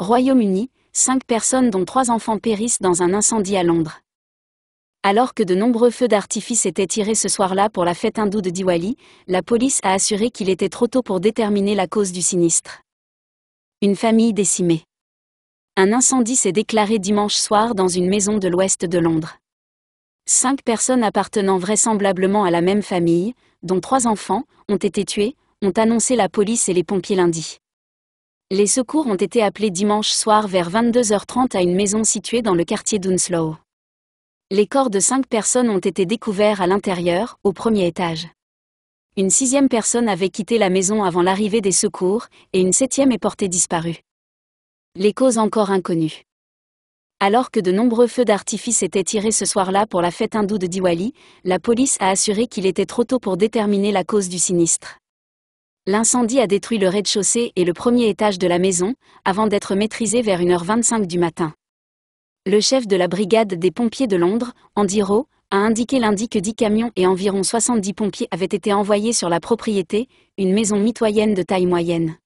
Royaume-Uni, cinq personnes dont trois enfants périssent dans un incendie à Londres. Alors que de nombreux feux d'artifice étaient tirés ce soir-là pour la fête hindoue de Diwali, la police a assuré qu'il était trop tôt pour déterminer la cause du sinistre. Une famille décimée. Un incendie s'est déclaré dimanche soir dans une maison de l'ouest de Londres. Cinq personnes appartenant vraisemblablement à la même famille, dont trois enfants, ont été tuées, ont annoncé la police et les pompiers lundi. Les secours ont été appelés dimanche soir vers 22h30 à une maison située dans le quartier d'Unslow. Les corps de cinq personnes ont été découverts à l'intérieur, au premier étage. Une sixième personne avait quitté la maison avant l'arrivée des secours, et une septième est portée disparue. Les causes encore inconnues. Alors que de nombreux feux d'artifice étaient tirés ce soir-là pour la fête hindoue de Diwali, la police a assuré qu'il était trop tôt pour déterminer la cause du sinistre. L'incendie a détruit le rez-de-chaussée et le premier étage de la maison, avant d'être maîtrisé vers 1h25 du matin. Le chef de la brigade des pompiers de Londres, Andy Rowe, a indiqué lundi que 10 camions et environ 70 pompiers avaient été envoyés sur la propriété, une maison mitoyenne de taille moyenne.